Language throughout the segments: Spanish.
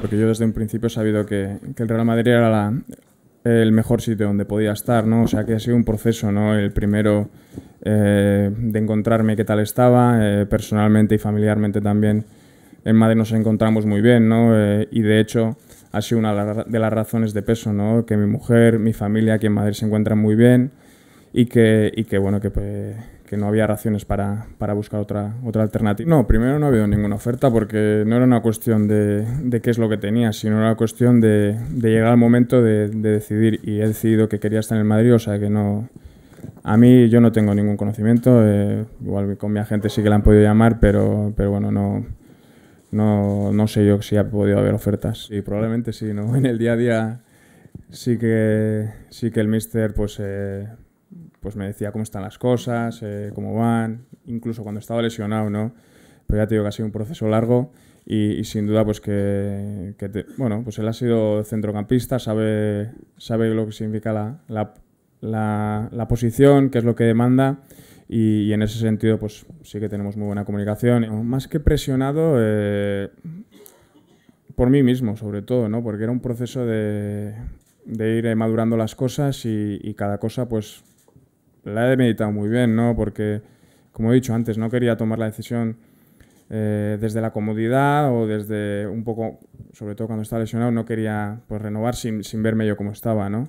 Porque yo desde un principio he sabido que, que el Real Madrid era el mejor sitio donde podía estar, ¿no? O sea, que ha sido un proceso, ¿no? El primero eh, de encontrarme qué tal estaba, eh, personalmente y familiarmente también en Madrid nos encontramos muy bien, ¿no? Eh, y de hecho ha sido una de las razones de peso, ¿no? Que mi mujer, mi familia aquí en Madrid se encuentran muy bien y que, y que bueno, que, pues, que, no había razones para, para, buscar otra, otra alternativa. No, primero no ha habido ninguna oferta porque no era una cuestión de, de qué es lo que tenía, sino era una cuestión de, llegar al momento de, decidir y he decidido que quería estar en el Madrid, o sea que no... A mí yo no tengo ningún conocimiento, eh, igual con mi agente sí que la han podido llamar, pero, pero bueno, no no, no sé yo si ha podido haber ofertas. Y probablemente sí, ¿no? En el día a día sí que, sí que el mister pues, eh, pues me decía cómo están las cosas, eh, cómo van, incluso cuando estaba lesionado, ¿no? Pero ya te digo que ha sido un proceso largo y, sin duda pues que, bueno, pues él ha sido centrocampista, sabe, sabe lo que significa la, la posición, qué es lo que demanda y, en ese sentido, pues sí que tenemos muy buena comunicación. Más que presionado, eh, por mí mismo, sobre todo, ¿no? Porque era un proceso de, de ir eh, madurando las cosas y, cada cosa, pues, la he meditado muy bien, ¿no? Porque, como he dicho antes, no quería tomar la decisión eh, desde la comodidad o desde un poco, sobre todo cuando estaba lesionado, no quería pues, renovar sin, sin verme yo como estaba, ¿no?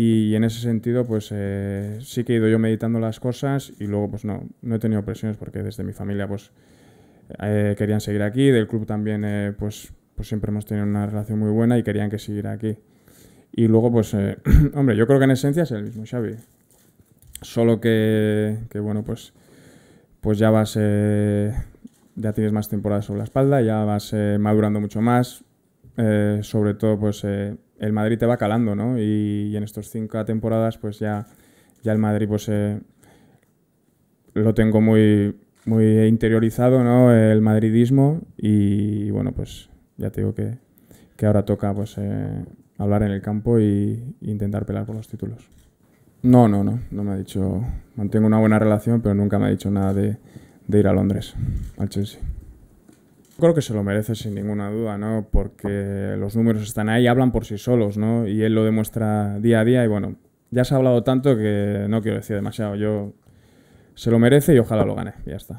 Y en ese sentido, pues eh, sí que he ido yo meditando las cosas y luego, pues no, no he tenido presiones porque desde mi familia, pues eh, querían seguir aquí, del club también, eh, pues, pues siempre hemos tenido una relación muy buena y querían que siguiera aquí. Y luego, pues, hombre, yo creo que en esencia es el mismo Xavi. Solo que, que bueno, pues, pues ya vas, ya tienes más temporadas sobre la espalda, ya vas madurando mucho más, sobre todo, pues el Madrid te va calando, ¿no? Y, en estas cinco temporadas, pues ya, ya el Madrid, pues eh, lo tengo muy, muy interiorizado, ¿no? El madridismo y, bueno, pues ya te digo que, que ahora toca, pues, eh, hablar en el campo e intentar pelar con los títulos. No, no, no, no me ha dicho, mantengo una buena relación, pero nunca me ha dicho nada de, de ir a Londres, al Chelsea. Creo que se lo merece sin ninguna duda, ¿no? Porque los números están ahí, hablan por sí solos, ¿no? Y él lo demuestra día a día y bueno, ya se ha hablado tanto que no quiero decir demasiado. Yo se lo merece y ojalá lo gane. Ya está.